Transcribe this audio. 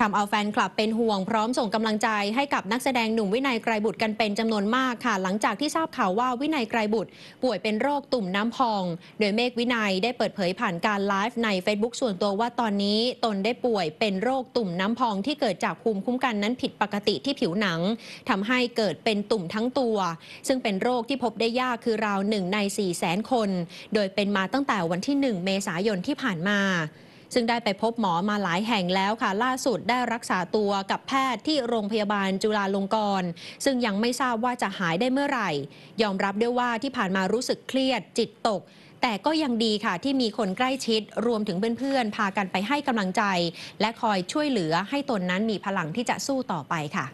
ทำเอาแฟนคลับเป็นห่วงพร้อมส่งกำลังใจให้กับนักแสดงหนุ่มวินัยไกรบุตรกันเป็นจำนวนมากค่ะ หลังจากที่ทราบข่าวว่าวินัยไกรบุตร ป่วยเป็นโรคตุ่มน้ำพอง โดยเมฆวินัยได้เปิดเผยผ่านการไลฟ์ใน Facebook ส่วนตัวว่า ตอนนี้ตนได้ป่วยเป็นโรคตุ่มน้ำพองที่เกิดจากภูมิคุ้มกันนั้นผิดปกติที่ผิวหนังทำให้เกิดเป็นตุ่มทั้งตัว ซึ่งเป็นโรคที่พบได้ยากคือราวหนึ่งใน4ี่แสนคน โดยเป็นมาตั้งแต่วันที่1เมษายนที่ผ่านมาซึ่งได้ไปพบหมอมาหลายแห่งแล้วค่ะ ล่าสุดได้รักษาตัวกับแพทย์ที่โรงพยาบาลจุฬาลงกรณ์ซึ่งยังไม่ทราบว่าจะหายได้เมื่อไหร่ ยอมรับด้วยว่าที่ผ่านมารู้สึกเครียดจิตตก แต่ก็ยังดีค่ะที่มีคนใกล้ชิด รวมถึงเพื่อนๆ พากันไปให้กำลังใจ และคอยช่วยเหลือให้ตนนั้นมีพลังที่จะสู้ต่อไปค่ะ